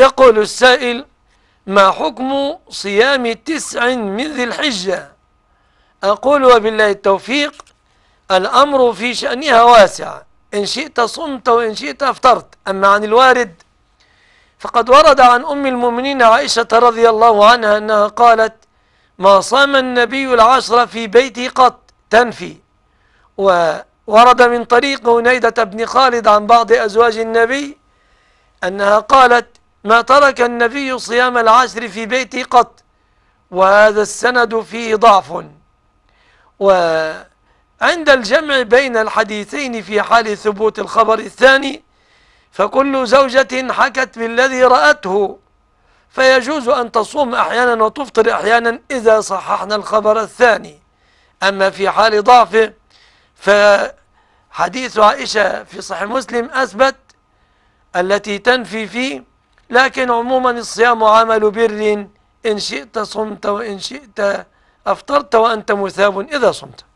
يقول السائل ما حكم صيام تسع من ذي الحجة أقول وبالله التوفيق الأمر في شأنها واسع إن شئت صمت وإن شئت أفطرت أما عن الوارد فقد ورد عن أم المؤمنين عائشة رضي الله عنها أنها قالت ما صام النبي العشر في بيتي قط تنفي وورد من طريق هنيدة بن خالد عن بعض أزواج النبي أنها قالت ما ترك النبي صيام العشر في بيته قط وهذا السند فيه ضعف وعند الجمع بين الحديثين في حال ثبوت الخبر الثاني فكل زوجة حكت بالذي رأته فيجوز أن تصوم أحيانا وتفطر أحيانا إذا صححنا الخبر الثاني أما في حال ضعفه فحديث عائشة في صحيح مسلم أثبت التي تنفي فيه لكن عموما الصيام عمل بر إن شئت صمت وإن شئت أفطرت وأنت مثاب إذا صمت